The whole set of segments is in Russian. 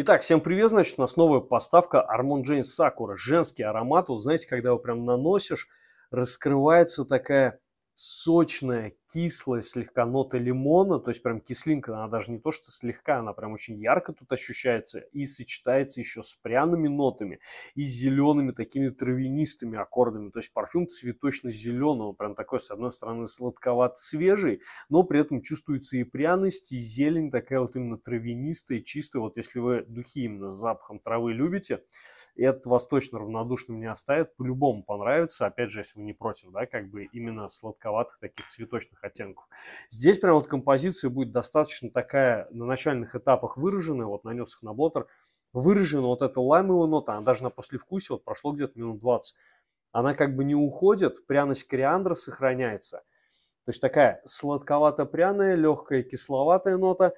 Итак, всем привет, значит, у нас новая поставка Армон Джейн Сакура. Женский аромат, вот знаете, когда его прям наносишь, раскрывается такая сочная, кислая, слегка нота лимона, то есть прям кислинка, она даже не то что слегка, она прям очень ярко тут ощущается и сочетается еще с пряными нотами и зелеными такими травянистыми аккордами, то есть парфюм цветочно-зеленого, прям такой, с одной стороны, сладковат-свежий, но при этом чувствуется и пряность, и зелень такая вот именно травянистая, чистая, вот если вы духи именно с запахом травы любите, это вас точно равнодушным не оставит, по-любому понравится, опять же, если вы не против, да, как бы именно сладковат сладковатых таких цветочных оттенков. Здесь прям вот композиция будет достаточно такая на начальных этапах выраженная, вот нанес их на блоттер, выражена вот эта лаймовая нота, она даже на послевкусие, вот прошло где-то минут 20, она как бы не уходит, пряность кориандра сохраняется. То есть такая сладковато-пряная, легкая кисловатая нота,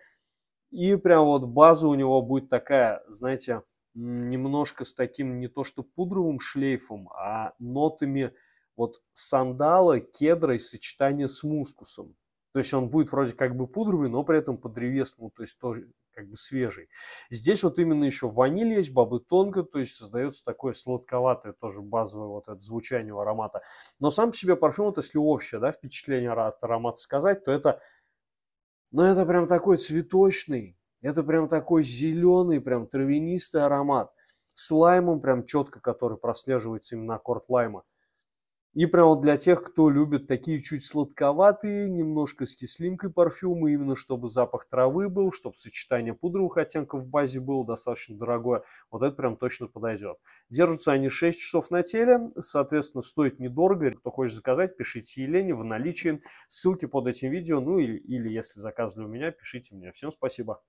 и прям вот база у него будет такая, знаете, немножко с таким не то что пудровым шлейфом, а нотами вот сандала, кедра и сочетание с мускусом. То есть он будет вроде как бы пудровый, но при этом по древесному, ну, то есть тоже как бы свежий. Здесь вот именно еще ваниль есть, бобы тонко, то есть создается такое сладковатое тоже базовое вот это звучание аромата. Но сам по себе парфюм, вот если общее да, впечатление от аромата сказать, то это, ну это прям такой цветочный, это прям такой зеленый, прям травянистый аромат с лаймом, прям четко, который прослеживается именно аккорд лайма. И прямо для тех, кто любит такие чуть сладковатые, немножко с кислинкой парфюмы, именно чтобы запах травы был, чтобы сочетание пудровых оттенков в базе было достаточно дорогое, вот это прям точно подойдет. Держатся они 6 часов на теле, соответственно, стоит недорого. Кто хочет заказать, пишите Елене в наличии. Ссылки под этим видео, ну или, или если заказывали у меня, пишите мне. Всем спасибо.